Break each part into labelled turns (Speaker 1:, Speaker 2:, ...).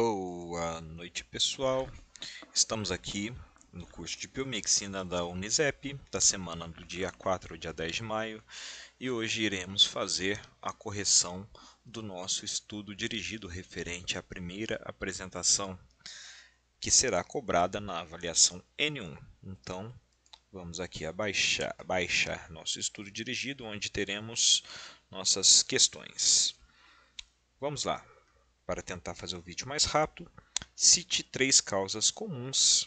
Speaker 1: Boa noite, pessoal. Estamos aqui no curso de Biomedicina da Unisep, da semana do dia 4 ao dia 10 de maio, e hoje iremos fazer a correção do nosso estudo dirigido referente à primeira apresentação que será cobrada na avaliação N1. Então, vamos aqui abaixar, baixar nosso estudo dirigido, onde teremos nossas questões. Vamos lá, para tentar fazer o vídeo mais rápido, cite três causas comuns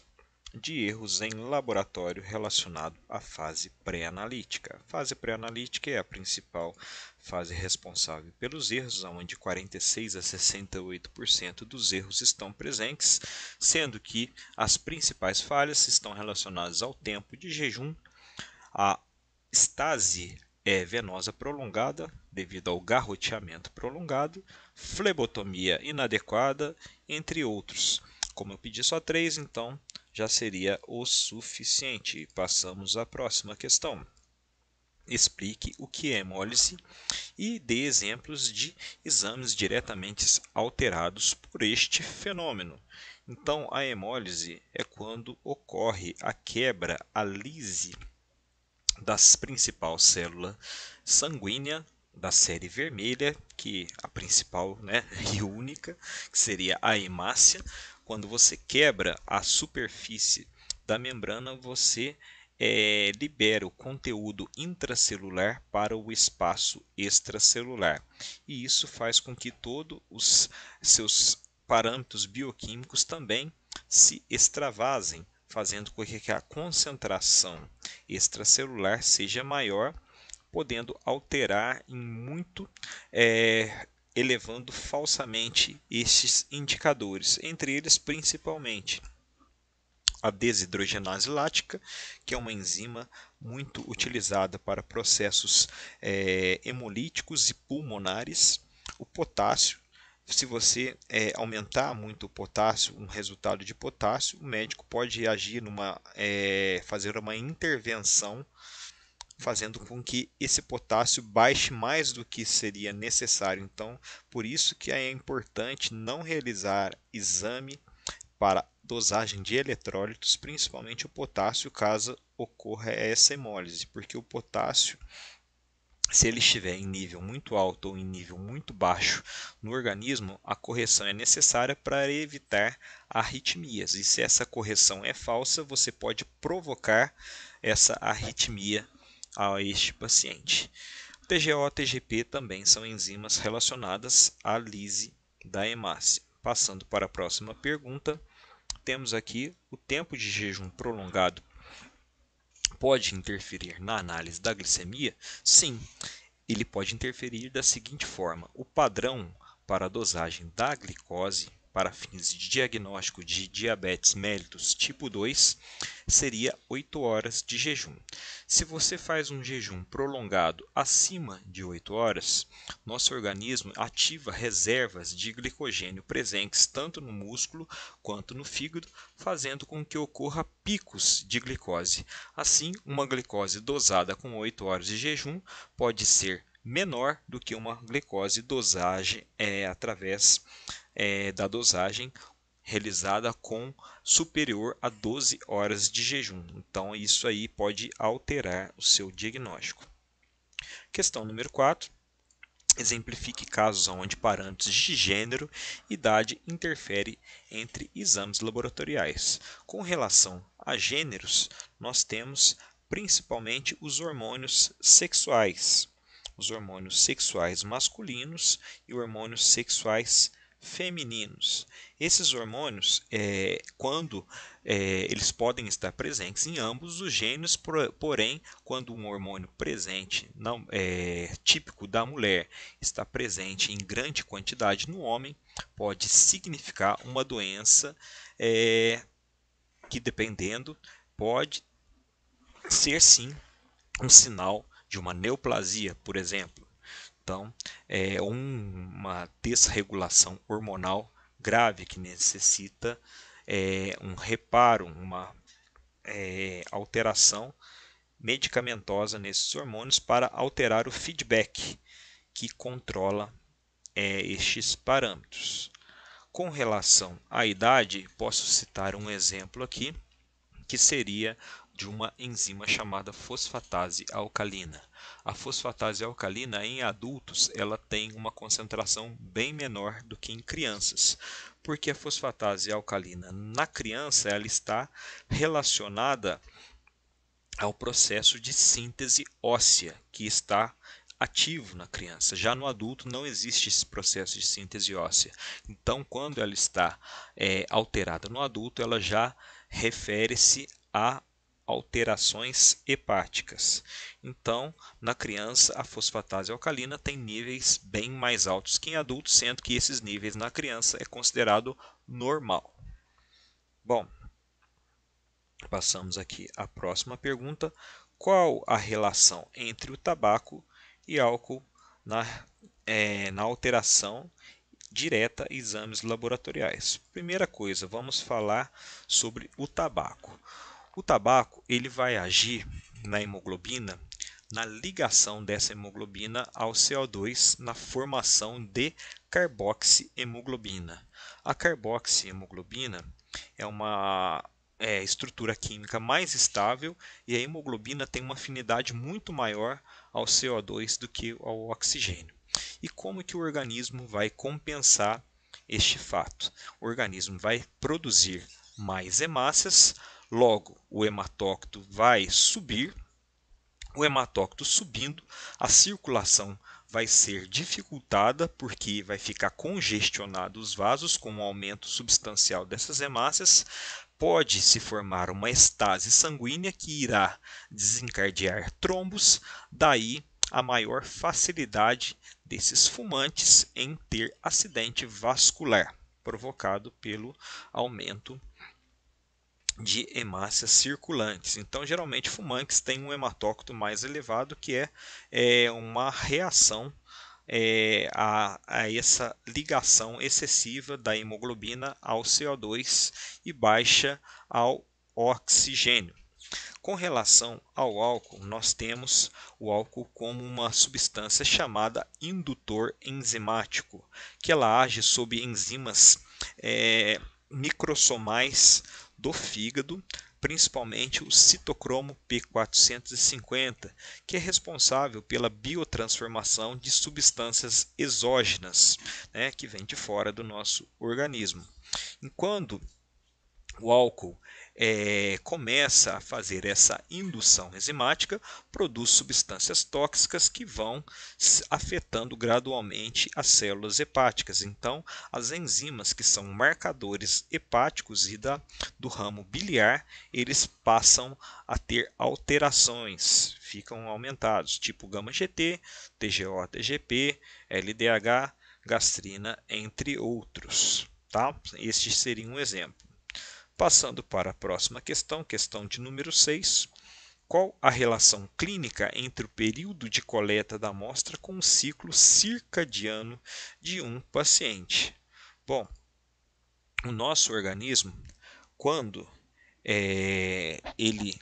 Speaker 1: de erros em laboratório relacionado à fase pré-analítica. A fase pré-analítica é a principal fase responsável pelos erros, onde 46 a 68% dos erros estão presentes, sendo que as principais falhas estão relacionadas ao tempo de jejum, a estase é venosa prolongada devido ao garroteamento prolongado, flebotomia inadequada, entre outros. Como eu pedi só três, então já seria o suficiente. Passamos à próxima questão. Explique o que é hemólise e dê exemplos de exames diretamente alterados por este fenômeno. Então, a hemólise é quando ocorre a quebra, a lise das principal célula sanguínea da série vermelha, que a principal né, e única, que seria a hemácia. Quando você quebra a superfície da membrana, você é, libera o conteúdo intracelular para o espaço extracelular. E isso faz com que todos os seus parâmetros bioquímicos também se extravasem, fazendo com que a concentração extracelular seja maior podendo alterar em muito, é, elevando falsamente esses indicadores, entre eles principalmente a desidrogenase lática, que é uma enzima muito utilizada para processos é, hemolíticos e pulmonares, o potássio. Se você é, aumentar muito o potássio, um resultado de potássio, o médico pode agir numa, é, fazer uma intervenção fazendo com que esse potássio baixe mais do que seria necessário. Então, por isso que é importante não realizar exame para dosagem de eletrólitos, principalmente o potássio, caso ocorra essa hemólise, porque o potássio se ele estiver em nível muito alto ou em nível muito baixo no organismo, a correção é necessária para evitar arritmias. E se essa correção é falsa, você pode provocar essa arritmia a este paciente. TGO e TGP também são enzimas relacionadas à lise da hemácia. Passando para a próxima pergunta, temos aqui o tempo de jejum prolongado pode interferir na análise da glicemia? Sim, ele pode interferir da seguinte forma: o padrão para a dosagem da glicose para fins de diagnóstico de diabetes mellitus tipo 2 seria 8 horas de jejum. Se você faz um jejum prolongado acima de 8 horas, nosso organismo ativa reservas de glicogênio presentes tanto no músculo quanto no fígado, fazendo com que ocorra picos de glicose. Assim, uma glicose dosada com 8 horas de jejum pode ser menor do que uma glicose dosagem é, através é, da dosagem realizada com superior a 12 horas de jejum. Então, isso aí pode alterar o seu diagnóstico. Questão número 4. Exemplifique casos onde parâmetros de gênero e idade interferem entre exames laboratoriais. Com relação a gêneros, nós temos principalmente os hormônios sexuais, os hormônios sexuais masculinos e hormônios sexuais femininos. Esses hormônios, é, quando é, eles podem estar presentes em ambos os gênios, por, porém, quando um hormônio presente, não, é, típico da mulher, está presente em grande quantidade no homem, pode significar uma doença é, que, dependendo, pode ser sim um sinal de uma neoplasia, por exemplo então é, uma desregulação hormonal grave que necessita é, um reparo, uma é, alteração medicamentosa nesses hormônios para alterar o feedback que controla é, estes parâmetros. Com relação à idade, posso citar um exemplo aqui que seria de uma enzima chamada fosfatase alcalina. A fosfatase alcalina em adultos, ela tem uma concentração bem menor do que em crianças, porque a fosfatase alcalina na criança ela está relacionada ao processo de síntese óssea que está ativo na criança. Já no adulto não existe esse processo de síntese óssea. Então, quando ela está é, alterada no adulto, ela já refere-se a alterações hepáticas. Então, na criança, a fosfatase alcalina tem níveis bem mais altos que em adultos, sendo que esses níveis na criança é considerado normal. Bom, passamos aqui à próxima pergunta. Qual a relação entre o tabaco e álcool na, é, na alteração direta exames laboratoriais. Primeira coisa, vamos falar sobre o tabaco. O tabaco ele vai agir na hemoglobina na ligação dessa hemoglobina ao CO2 na formação de carboxiemoglobina. A carboxiemoglobina é uma é, estrutura química mais estável e a hemoglobina tem uma afinidade muito maior ao CO2 do que ao oxigênio. E como que o organismo vai compensar este fato? O organismo vai produzir mais hemácias Logo, o hematócito vai subir. O hematócito subindo, a circulação vai ser dificultada porque vai ficar congestionado os vasos com um aumento substancial dessas hemácias. Pode se formar uma estase sanguínea que irá desencadear trombos, daí a maior facilidade desses fumantes em ter acidente vascular provocado pelo aumento de hemácias circulantes. Então, geralmente, fumantes têm um hematócrito mais elevado, que é, é uma reação é, a, a, essa ligação excessiva da hemoglobina ao CO2 e baixa ao oxigênio. Com relação ao álcool, nós temos o álcool como uma substância chamada indutor enzimático, que ela age sob enzimas é, microsomais do fígado, principalmente o citocromo P450, que é responsável pela biotransformação de substâncias exógenas, né, que vêm de fora do nosso organismo. Enquanto o álcool é, começa a fazer essa indução enzimática, produz substâncias tóxicas que vão afetando gradualmente as células hepáticas. Então, as enzimas que são marcadores hepáticos e da, do ramo biliar, eles passam a ter alterações, ficam aumentados, tipo gama-GT, TGO, TGP, LDH, gastrina, entre outros. Tá? Este seria um exemplo. Passando para a próxima questão, questão de número 6. Qual a relação clínica entre o período de coleta da amostra com o ciclo circadiano de um paciente? Bom, o nosso organismo, quando é, ele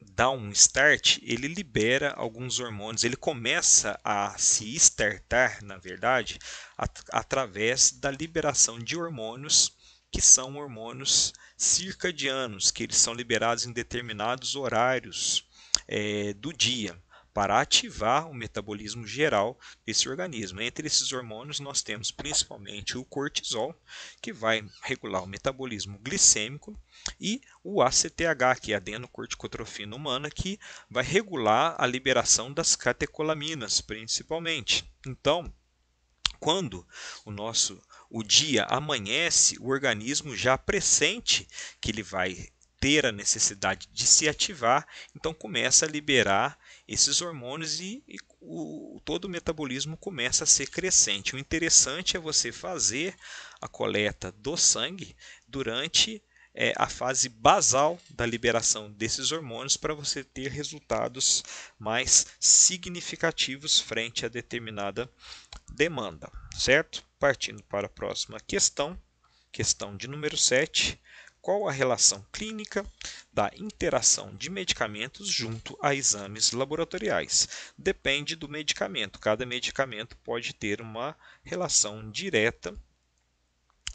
Speaker 1: dá um start, ele libera alguns hormônios, ele começa a se startar, na verdade, at através da liberação de hormônios que são hormônios circadianos, que eles são liberados em determinados horários é, do dia para ativar o metabolismo geral desse organismo. Entre esses hormônios, nós temos principalmente o cortisol, que vai regular o metabolismo glicêmico, e o ACTH, que é a adenocorticotrofina humana, que vai regular a liberação das catecolaminas, principalmente. Então, quando o nosso o dia amanhece, o organismo já pressente que ele vai ter a necessidade de se ativar, então começa a liberar esses hormônios e, e o, todo o metabolismo começa a ser crescente. O interessante é você fazer a coleta do sangue durante é, a fase basal da liberação desses hormônios para você ter resultados mais significativos frente a determinada demanda, certo? Partindo para a próxima questão, questão de número 7 qual a relação clínica da interação de medicamentos junto a exames laboratoriais. Depende do medicamento, cada medicamento pode ter uma relação direta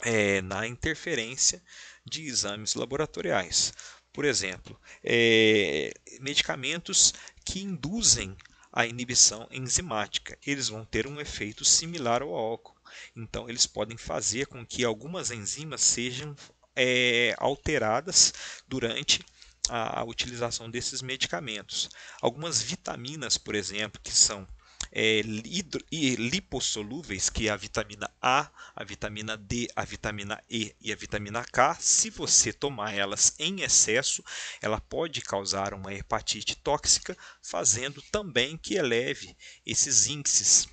Speaker 1: é, na interferência de exames laboratoriais. Por exemplo, é, medicamentos que induzem a inibição enzimática, eles vão ter um efeito similar ao álcool. Então, eles podem fazer com que algumas enzimas sejam é, alteradas durante a, a utilização desses medicamentos. Algumas vitaminas, por exemplo, que são é, hidro, e lipossolúveis, que é a vitamina A, a vitamina D, a vitamina E e a vitamina K, se você tomar elas em excesso, ela pode causar uma hepatite tóxica, fazendo também que eleve esses índices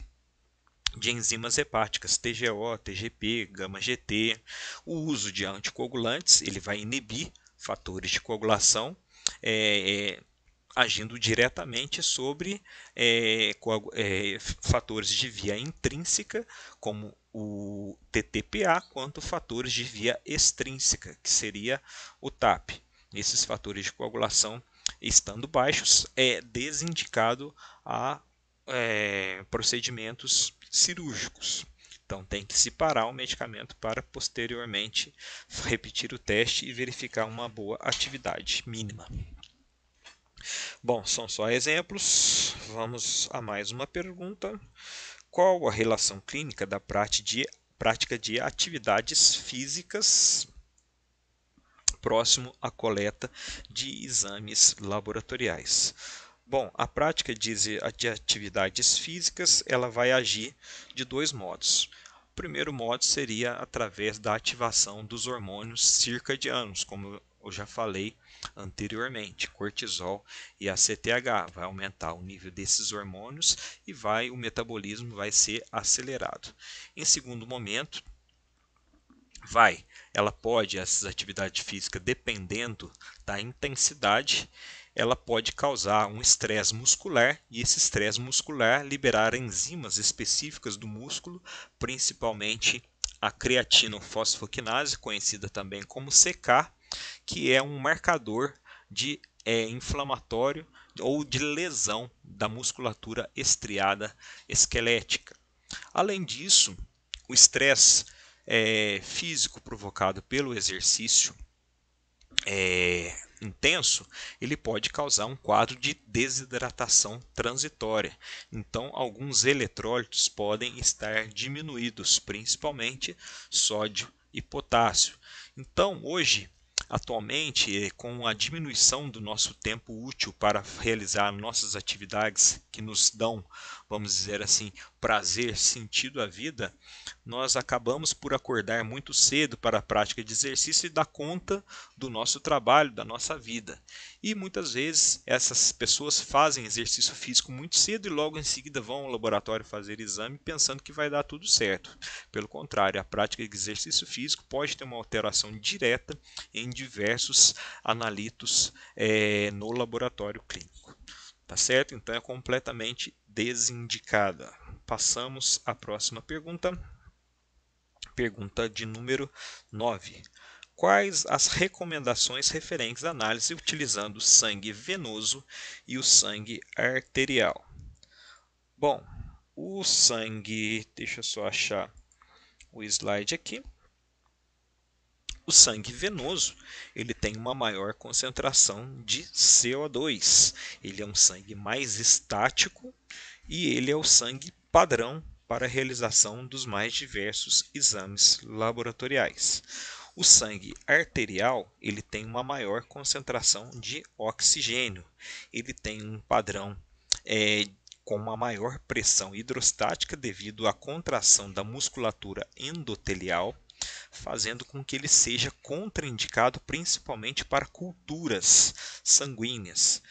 Speaker 1: de enzimas hepáticas, TGO, TGP, gama-GT. O uso de anticoagulantes ele vai inibir fatores de coagulação, é, é, agindo diretamente sobre é, é, fatores de via intrínseca, como o TTPA, quanto fatores de via extrínseca, que seria o TAP. Esses fatores de coagulação estando baixos, é desindicado a é, procedimentos cirúrgicos. Então, tem que se parar o medicamento para posteriormente repetir o teste e verificar uma boa atividade mínima. Bom, são só exemplos. Vamos a mais uma pergunta. Qual a relação clínica da prática de atividades físicas próximo à coleta de exames laboratoriais? Bom, a prática de atividades físicas ela vai agir de dois modos. O primeiro modo seria através da ativação dos hormônios circadianos, como eu já falei anteriormente, cortisol e ACTH, vai aumentar o nível desses hormônios e vai o metabolismo vai ser acelerado. Em segundo momento, vai, ela pode essas atividades físicas dependendo da intensidade, ela pode causar um estresse muscular e esse estresse muscular liberar enzimas específicas do músculo, principalmente a creatina fosfoquinase, conhecida também como CK, que é um marcador de é, inflamatório ou de lesão da musculatura estriada esquelética. Além disso, o estresse é, físico provocado pelo exercício é, intenso, ele pode causar um quadro de desidratação transitória. Então, alguns eletrólitos podem estar diminuídos, principalmente sódio e potássio. Então, hoje, Atualmente, é, com a diminuição do nosso tempo útil para realizar nossas atividades que nos dão vamos dizer assim, prazer, sentido à vida, nós acabamos por acordar muito cedo para a prática de exercício e dar conta do nosso trabalho, da nossa vida. E muitas vezes essas pessoas fazem exercício físico muito cedo e logo em seguida vão ao laboratório fazer exame pensando que vai dar tudo certo. Pelo contrário, a prática de exercício físico pode ter uma alteração direta em diversos analitos é, no laboratório clínico. Tá certo? Então é completamente desindicada. Passamos à próxima pergunta. Pergunta de número 9. Quais as recomendações referentes à análise utilizando o sangue venoso e o sangue arterial? Bom, o sangue, deixa eu só achar o slide aqui. O sangue venoso, ele tem uma maior concentração de CO2. Ele é um sangue mais estático e ele é o sangue padrão para a realização dos mais diversos exames laboratoriais. O sangue arterial ele tem uma maior concentração de oxigênio, ele tem um padrão é, com uma maior pressão hidrostática devido à contração da musculatura endotelial fazendo com que ele seja contraindicado principalmente para culturas sanguíneas,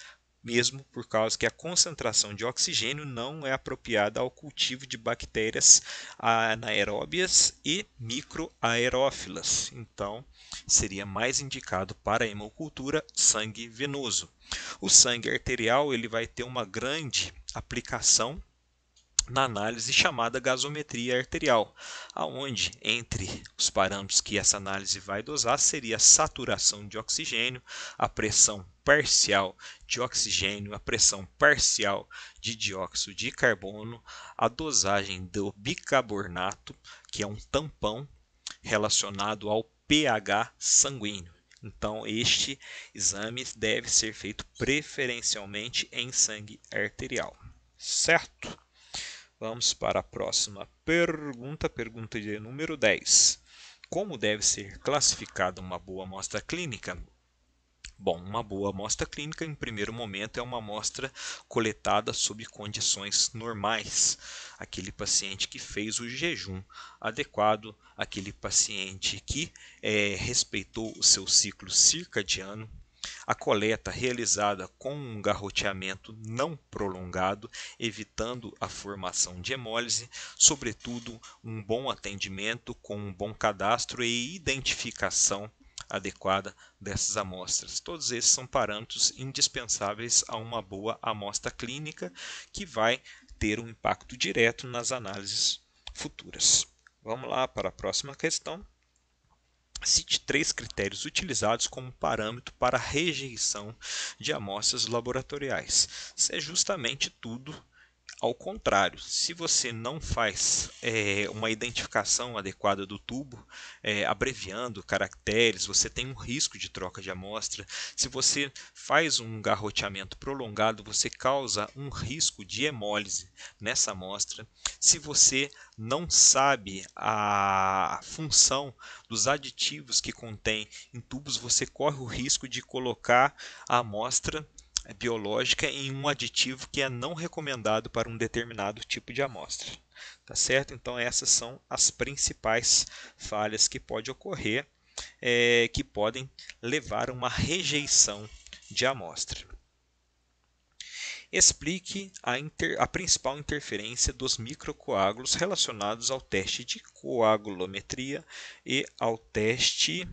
Speaker 1: mesmo por causa que a concentração de oxigênio não é apropriada ao cultivo de bactérias anaeróbias e microaerófilas. Então, seria mais indicado para a hemocultura sangue venoso. O sangue arterial ele vai ter uma grande aplicação na análise chamada gasometria arterial, aonde entre os parâmetros que essa análise vai dosar seria a saturação de oxigênio, a pressão parcial de oxigênio, a pressão parcial de dióxido de carbono, a dosagem do bicarbonato, que é um tampão relacionado ao pH sanguíneo. Então, este exame deve ser feito preferencialmente em sangue arterial, certo? Vamos para a próxima pergunta, pergunta de número 10. Como deve ser classificada uma boa amostra clínica? Bom, uma boa amostra clínica, em primeiro momento, é uma amostra coletada sob condições normais. Aquele paciente que fez o jejum adequado, aquele paciente que é, respeitou o seu ciclo circadiano, a coleta realizada com um garroteamento não prolongado, evitando a formação de hemólise, sobretudo um bom atendimento com um bom cadastro e identificação adequada dessas amostras. Todos esses são parâmetros indispensáveis a uma boa amostra clínica que vai ter um impacto direto nas análises futuras. Vamos lá para a próxima questão cite três critérios utilizados como parâmetro para rejeição de amostras laboratoriais. Se é justamente tudo ao contrário, se você não faz é, uma identificação adequada do tubo, é, abreviando caracteres, você tem um risco de troca de amostra. Se você faz um garroteamento prolongado, você causa um risco de hemólise nessa amostra. Se você não sabe a função dos aditivos que contém em tubos, você corre o risco de colocar a amostra biológica em um aditivo que é não recomendado para um determinado tipo de amostra. Tá certo? Então, essas são as principais falhas que pode ocorrer, é, que podem levar a uma rejeição de amostra. Explique a, inter, a principal interferência dos microcoágulos relacionados ao teste de coagulometria e ao teste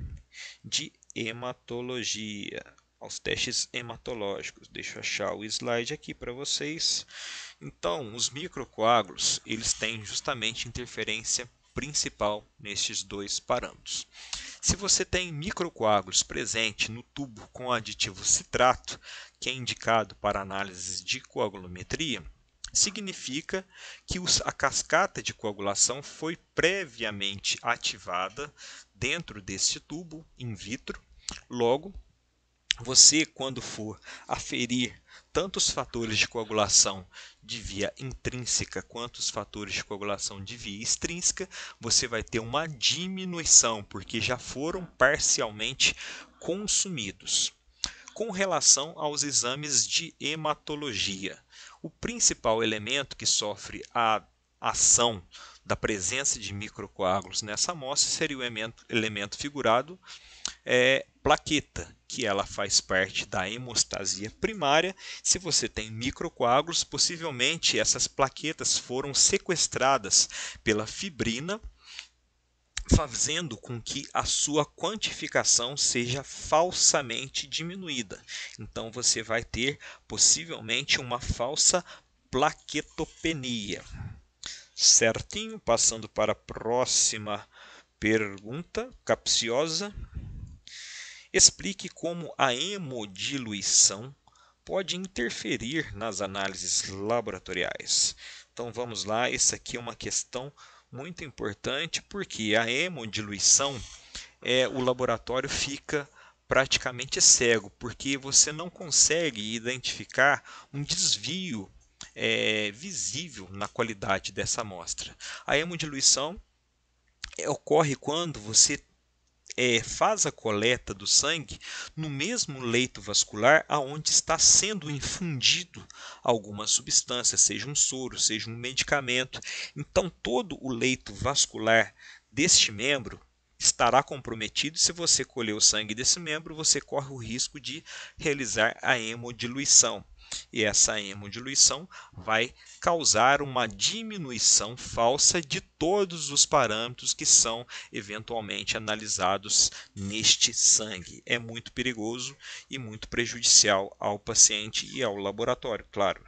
Speaker 1: de hematologia aos testes hematológicos. Deixa eu achar o slide aqui para vocês. Então, os microcoágulos, eles têm justamente interferência principal nestes dois parâmetros. Se você tem microcoágulos presente no tubo com aditivo citrato, que é indicado para análises de coagulometria, significa que a cascata de coagulação foi previamente ativada dentro desse tubo in vitro, logo você, quando for aferir tanto os fatores de coagulação de via intrínseca quanto os fatores de coagulação de via extrínseca, você vai ter uma diminuição, porque já foram parcialmente consumidos. Com relação aos exames de hematologia, o principal elemento que sofre a ação da presença de microcoágulos nessa amostra seria o elemento, figurado é, plaqueta, que ela faz parte da hemostasia primária. Se você tem microcoágulos, possivelmente essas plaquetas foram sequestradas pela fibrina, fazendo com que a sua quantificação seja falsamente diminuída. Então você vai ter possivelmente uma falsa plaquetopenia. Certinho, passando para a próxima pergunta capciosa explique como a hemodiluição pode interferir nas análises laboratoriais. Então vamos lá, essa aqui é uma questão muito importante porque a hemodiluição é o laboratório fica praticamente cego, porque você não consegue identificar um desvio é, visível na qualidade dessa amostra. A hemodiluição é, ocorre quando você é, faz a coleta do sangue no mesmo leito vascular aonde está sendo infundido alguma substância, seja um soro, seja um medicamento. Então todo o leito vascular deste membro estará comprometido. Se você colher o sangue desse membro, você corre o risco de realizar a hemodiluição. E essa hemodiluição vai causar uma diminuição falsa de todos os parâmetros que são eventualmente analisados neste sangue. É muito perigoso e muito prejudicial ao paciente e ao laboratório, claro.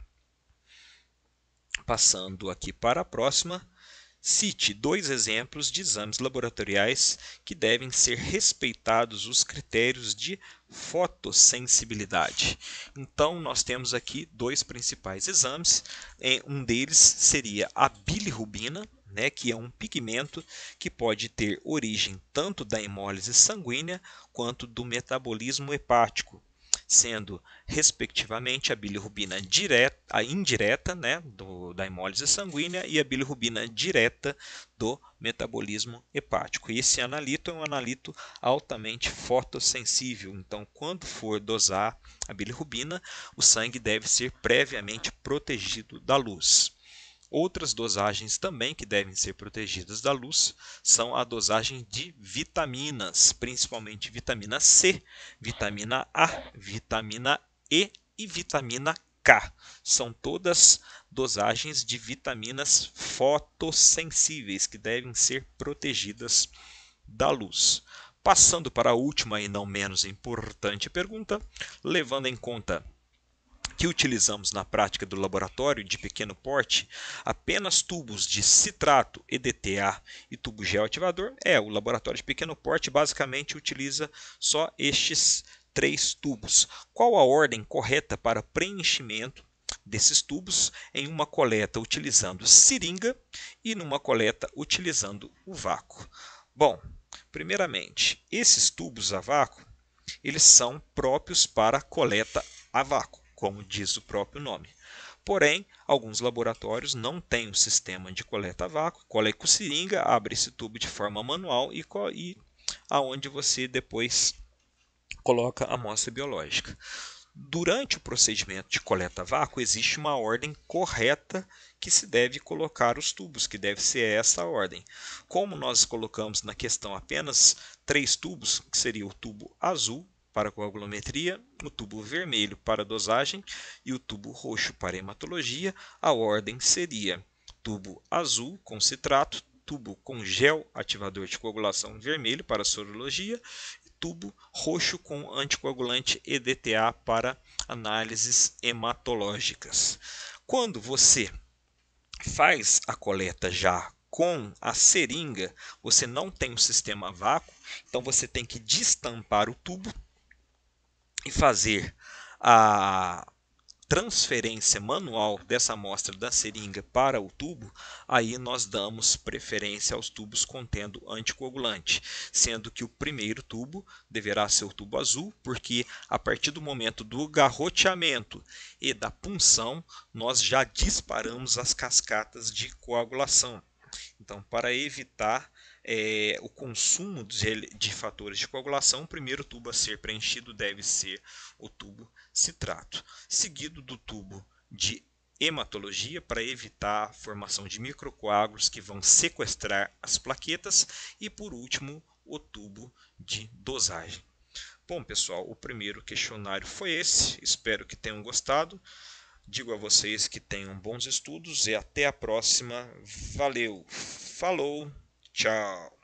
Speaker 1: Passando aqui para a próxima, cite dois exemplos de exames laboratoriais que devem ser respeitados os critérios de fotossensibilidade. Então, nós temos aqui dois principais exames. É, um deles seria a bilirrubina, né, que é um pigmento que pode ter origem tanto da hemólise sanguínea quanto do metabolismo hepático, sendo respectivamente a bilirrubina direta, a indireta, né, do, da hemólise sanguínea e a bilirrubina direta do metabolismo hepático. E esse analito é um analito altamente fotossensível, então quando for dosar a bilirrubina, o sangue deve ser previamente protegido da luz. Outras dosagens também que devem ser protegidas da luz são a dosagem de vitaminas, principalmente vitamina C, vitamina A, vitamina E e vitamina K. São todas dosagens de vitaminas fotossensíveis que devem ser protegidas da luz. Passando para a última e não menos importante pergunta, levando em conta que utilizamos na prática do laboratório de pequeno porte, apenas tubos de citrato, EDTA e tubo gel ativador. É, o laboratório de pequeno porte basicamente utiliza só estes três tubos. Qual a ordem correta para preenchimento desses tubos em uma coleta utilizando seringa e numa coleta utilizando o vácuo? Bom, primeiramente, esses tubos a vácuo, eles são próprios para coleta a vácuo como diz o próprio nome. Porém, alguns laboratórios não têm o um sistema de coleta a vácuo, colhe com seringa, abre esse tubo de forma manual e, e aonde você depois coloca a amostra biológica. Durante o procedimento de coleta a vácuo, existe uma ordem correta que se deve colocar os tubos, que deve ser essa ordem. Como nós colocamos na questão apenas três tubos, que seria o tubo azul, para coagulometria, o tubo vermelho para dosagem e o tubo roxo para hematologia, a ordem seria tubo azul com citrato, tubo com gel ativador de coagulação vermelho para sorologia e tubo roxo com anticoagulante EDTA para análises hematológicas. Quando você faz a coleta já com a seringa, você não tem um sistema vácuo, então você tem que destampar o tubo e fazer a transferência manual dessa amostra da seringa para o tubo, aí nós damos preferência aos tubos contendo anticoagulante, sendo que o primeiro tubo deverá ser o tubo azul, porque a partir do momento do garroteamento e da punção, nós já disparamos as cascatas de coagulação. Então, para evitar é, o consumo de, de fatores de coagulação, o primeiro tubo a ser preenchido deve ser o tubo citrato, seguido do tubo de hematologia para evitar a formação de microcoágulos que vão sequestrar as plaquetas e por último o tubo de dosagem. Bom, pessoal, o primeiro questionário foi esse. Espero que tenham gostado. Digo a vocês que tenham bons estudos e até a próxima. Valeu. Falou. Tchau.